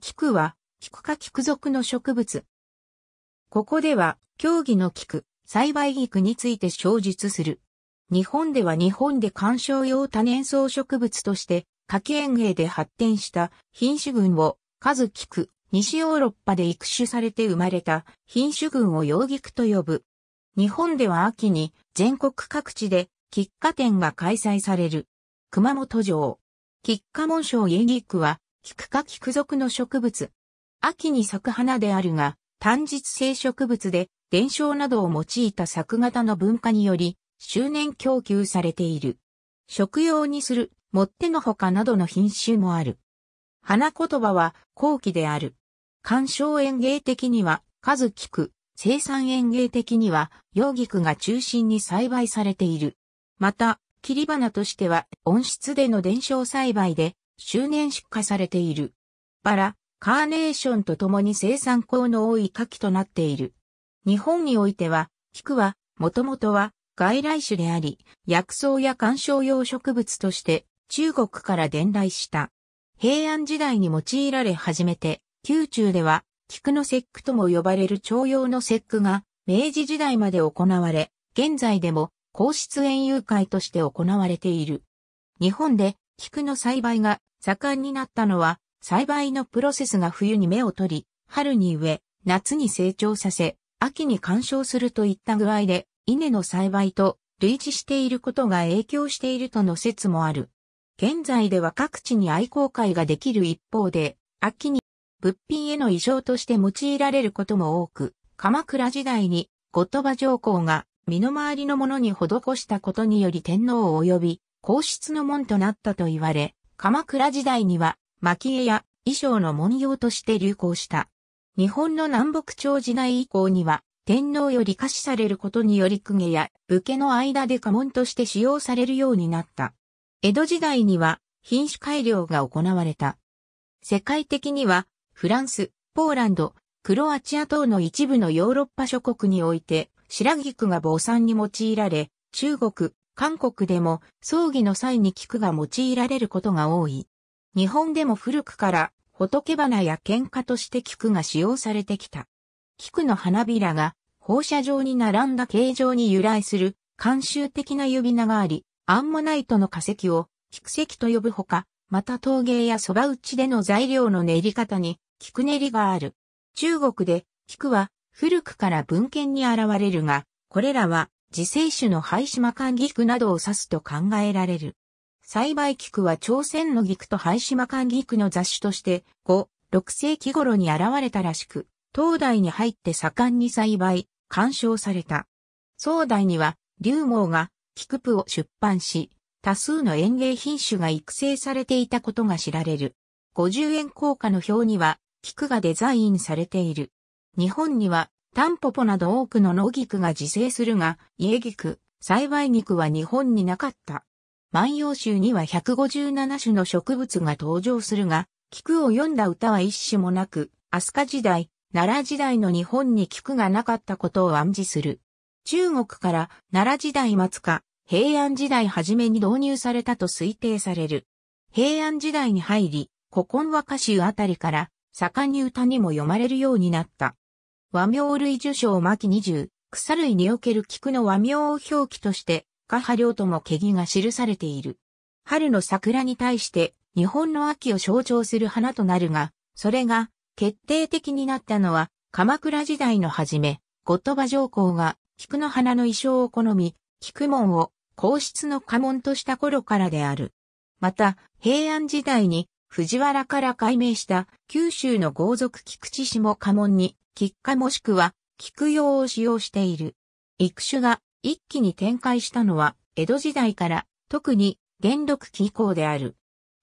菊は、菊科菊属の植物。ここでは、競技の菊、栽培菊について詳述する。日本では日本で観賞用多年草植物として、家季園芸で発展した品種群を、数菊、西ヨーロッパで育種されて生まれた品種群を洋菊と呼ぶ。日本では秋に全国各地で菊花展が開催される。熊本城。菊花紋章家菊は菊か科属の植物。秋に咲く花であるが、単日性植物で、伝承などを用いた作型の文化により、周年供給されている。食用にする、もってのほかなどの品種もある。花言葉は、後期である。鑑賞園芸的には、数菊、生産園芸的には、洋菊が中心に栽培されている。また、切り花としては、温室での伝承栽培で、周年出荷されている。バラ、カーネーションとともに生産校の多い夏季となっている。日本においては、菊は、もともとは外来種であり、薬草や観賞用植物として中国から伝来した。平安時代に用いられ始めて、宮中では、菊の節句とも呼ばれる徴用の節句が、明治時代まで行われ、現在でも皇室園遊会として行われている。日本で菊の栽培が盛んになったのは、栽培のプロセスが冬に芽を取り、春に植え、夏に成長させ、秋に干渉するといった具合で、稲の栽培と類似していることが影響しているとの説もある。現在では各地に愛好会ができる一方で、秋に物品への異常として用いられることも多く、鎌倉時代に後鳥羽上皇が身の回りのものに施したことにより天皇を及び皇室の門となったと言われ、鎌倉時代には、蒔絵や衣装の文様として流行した。日本の南北朝時代以降には、天皇より可視されることにより公家や武家の間で家紋として使用されるようになった。江戸時代には品種改良が行われた。世界的にはフランス、ポーランド、クロアチア等の一部のヨーロッパ諸国において白菊が坊んに用いられ、中国、韓国でも葬儀の際に菊が用いられることが多い。日本でも古くから仏花や喧嘩として菊が使用されてきた。菊の花びらが放射状に並んだ形状に由来する慣習的な呼び名があり、アンモナイトの化石を菊石と呼ぶほか、また陶芸や蕎麦打ちでの材料の練り方に菊練りがある。中国で菊は古くから文献に現れるが、これらは自生種の廃島間菊などを指すと考えられる。栽培菊は朝鮮の菊と廃島間菊の雑種として5、6世紀頃に現れたらしく、東大に入って盛んに栽培、鑑賞された。宋代には、竜毛が菊譜を出版し、多数の園芸品種が育成されていたことが知られる。50円硬貨の表には、菊がデザインされている。日本にはタンポポなど多くの農菊が自生するが、家菊、栽培菊は日本になかった。万葉集には157種の植物が登場するが、菊を読んだ歌は一種もなく、飛鳥時代、奈良時代の日本に菊がなかったことを暗示する。中国から奈良時代末か、平安時代初めに導入されたと推定される。平安時代に入り、古今和歌集あたりから、盛んに歌にも読まれるようになった。和名類受賞巻20、草類における菊の和名を表記として、下派両とも毛木が記されている。春の桜に対して、日本の秋を象徴する花となるが、それが決定的になったのは、鎌倉時代の初め、後鳥羽上皇が菊の花の衣装を好み、菊門を皇室の家門とした頃からである。また、平安時代に藤原から改名した九州の豪族菊池氏も家門に菊花もしくは菊用を使用している。育種が一気に展開したのは江戸時代から特に元禄期以降である。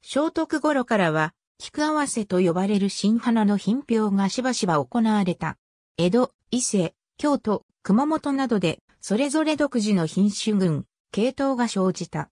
聖徳頃からは菊合わせと呼ばれる新花の品評がしばしば行われた。江戸、伊勢、京都、熊本などでそれぞれ独自の品種群、系統が生じた。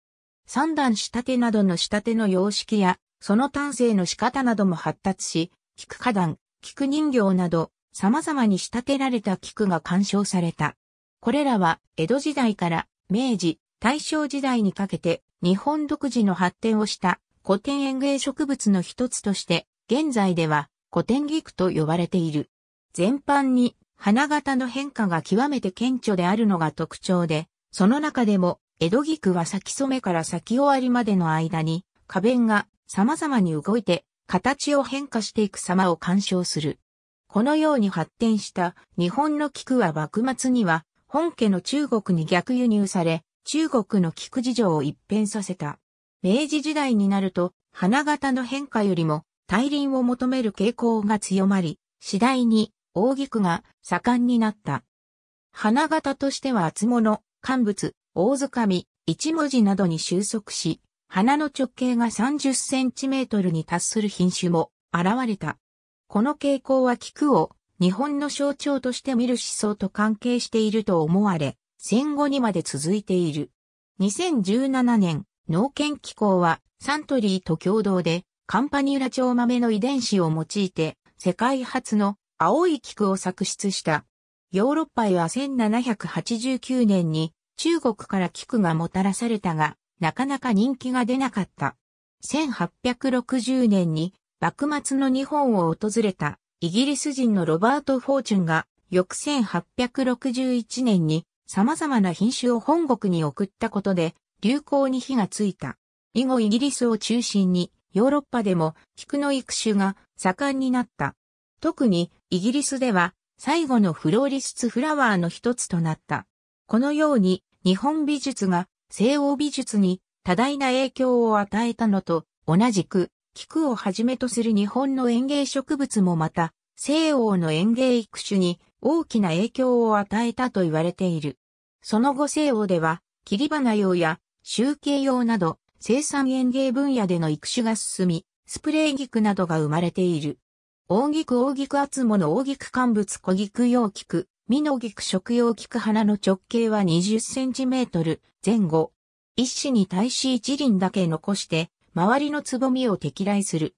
三段仕立てなどの仕立ての様式や、その端正の仕方なども発達し、菊花壇、菊人形など、様々に仕立てられた菊が鑑賞された。これらは江戸時代から明治、大正時代にかけて日本独自の発展をした古典園芸植物の一つとして現在では古典菊と呼ばれている。全般に花形の変化が極めて顕著であるのが特徴で、その中でも江戸菊は咲き染めから咲き終わりまでの間に花弁が様々に動いて形を変化していく様を鑑賞する。このように発展した日本の菊は幕末には本家の中国に逆輸入され、中国の菊事情を一変させた。明治時代になると花形の変化よりも大輪を求める傾向が強まり、次第に大菊が盛んになった。花形としては厚物、乾物、大掴み、一文字などに収束し、花の直径が30センチメートルに達する品種も現れた。この傾向は菊を日本の象徴として見る思想と関係していると思われ、戦後にまで続いている。2017年、農研機構はサントリーと共同でカンパニュラ蝶豆の遺伝子を用いて世界初の青い菊を作出した。ヨーロッパへは1789年に中国から菊がもたらされたが、なかなか人気が出なかった。1860年に幕末の日本を訪れたイギリス人のロバート・フォーチュンが翌1861年に様々な品種を本国に送ったことで流行に火がついた。以後イギリスを中心にヨーロッパでも菊の育種が盛んになった。特にイギリスでは最後のフローリスツフラワーの一つとなった。このように日本美術が西欧美術に多大な影響を与えたのと同じく菊をはじめとする日本の園芸植物もまた、西欧の園芸育種に大きな影響を与えたと言われている。その後西欧では、切り花用や集計用など、生産園芸分野での育種が進み、スプレー菊などが生まれている。大菊大菊厚物大菊乾物小菊用菊、美の菊食用菊花の直径は20センチメートル前後。一枝に対し一輪だけ残して、周りのつぼみを敵来する。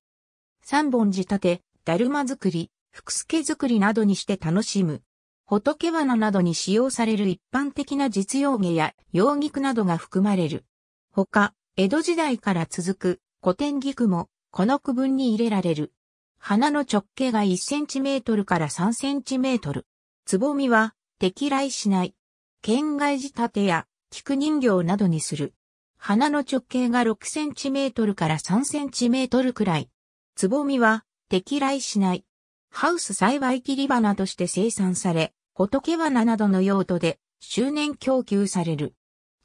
三本仕立て、だるま作り、福助作りなどにして楽しむ。仏花などに使用される一般的な実用芸や洋菊などが含まれる。他、江戸時代から続く古典菊もこの区分に入れられる。花の直径が1センチメートルから3センチメートル。つぼみは、敵来しない。県外仕立てや、菊人形などにする。花の直径が6センチメートルから3センチメートルくらい。つぼみは、適来しない。ハウス栽培切り花として生産され、仏花などの用途で、周年供給される。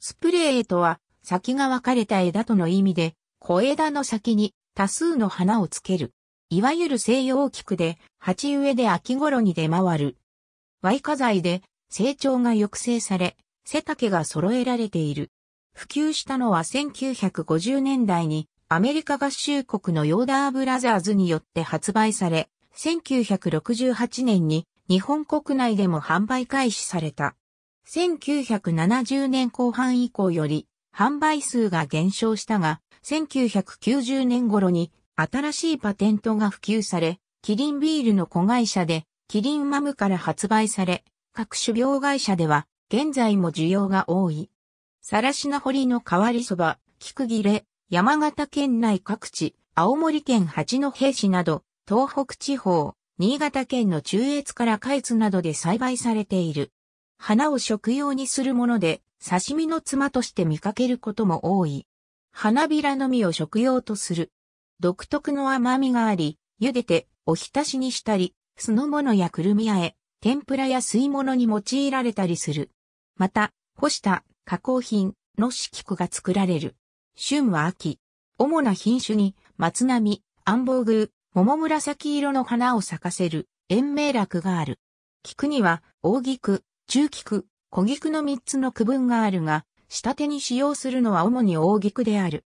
スプレーとは、先が分かれた枝との意味で、小枝の先に多数の花をつける。いわゆる西洋菊で、鉢植えで秋頃に出回る。Y カ材で、成長が抑制され、背丈が揃えられている。普及したのは1950年代にアメリカ合衆国のヨーダーブラザーズによって発売され、1968年に日本国内でも販売開始された。1970年後半以降より販売数が減少したが、1990年頃に新しいパテントが普及され、キリンビールの子会社でキリンマムから発売され、各種病会社では現在も需要が多い。さらしな堀の代わりそば、菊切れ、山形県内各地、青森県八戸市など、東北地方、新潟県の中越から下越などで栽培されている。花を食用にするもので、刺身の妻として見かけることも多い。花びらの実を食用とする。独特の甘みがあり、茹でて、お浸しにしたり、酢の物やくるみあえ、天ぷらや吸い物に用いられたりする。また、干した加工品の色菊が作られる。春は秋。主な品種に、松並、暗房宮、桃紫色の花を咲かせる、延命楽がある。菊には、大菊、中菊、小菊の3つの区分があるが、下手に使用するのは主に大菊である。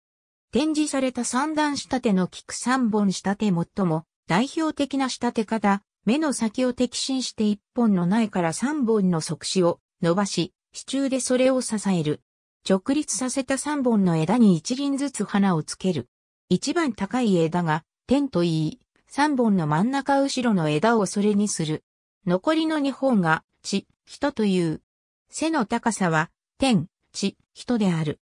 展示された三段仕立ての菊三本仕立て最も代表的な仕立て方、目の先を摘心して一本の苗から三本の即死を伸ばし、支柱でそれを支える。直立させた3本の枝に1輪ずつ花をつける。一番高い枝が、天と言い、3本の真ん中後ろの枝をそれにする。残りの2本が、地、人という。背の高さは、天、地、人である。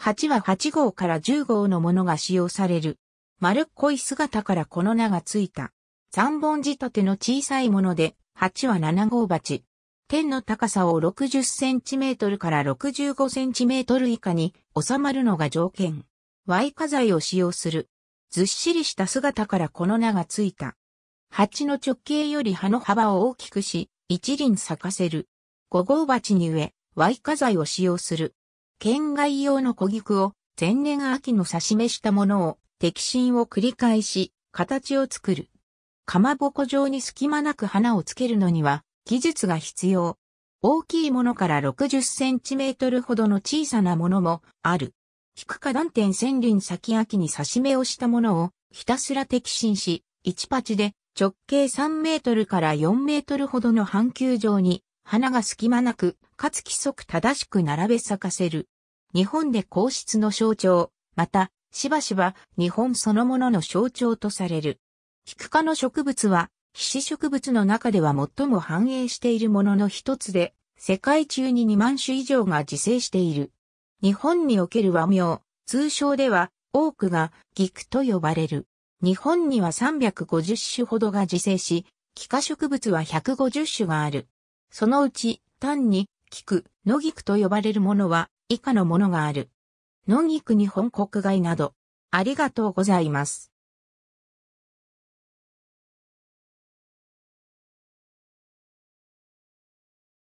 8は8号から10号のものが使用される。丸っこい姿からこの名がついた。3本仕立ての小さいもので、8は7号鉢。天の高さを 60cm から 65cm 以下に収まるのが条件。イカ材を使用する。ずっしりした姿からこの名がついた。鉢の直径より葉の幅を大きくし、一輪咲かせる。五号鉢に植え、イカ材を使用する。県外用の小菊を前年秋の刺し目したものを摘心を繰り返し、形を作る。かまぼこ状に隙間なく花をつけるのには、技術が必要。大きいものから60センチメートルほどの小さなものもある。低花断点千輪先秋に刺し目をしたものをひたすら摘心し、1鉢で直径3メートルから4メートルほどの半球状に花が隙間なく、かつ規則正しく並べ咲かせる。日本で皇室の象徴、また、しばしば日本そのものの象徴とされる。菊科の植物は皮脂植物の中では最も繁栄しているものの一つで、世界中に2万種以上が自生している。日本における和名、通称では多くが菊と呼ばれる。日本には350種ほどが自生し、気化植物は150種がある。そのうち、単に、菊、野菊と呼ばれるものは、以下のものがある。野菊日本国外など。ありがとうございます。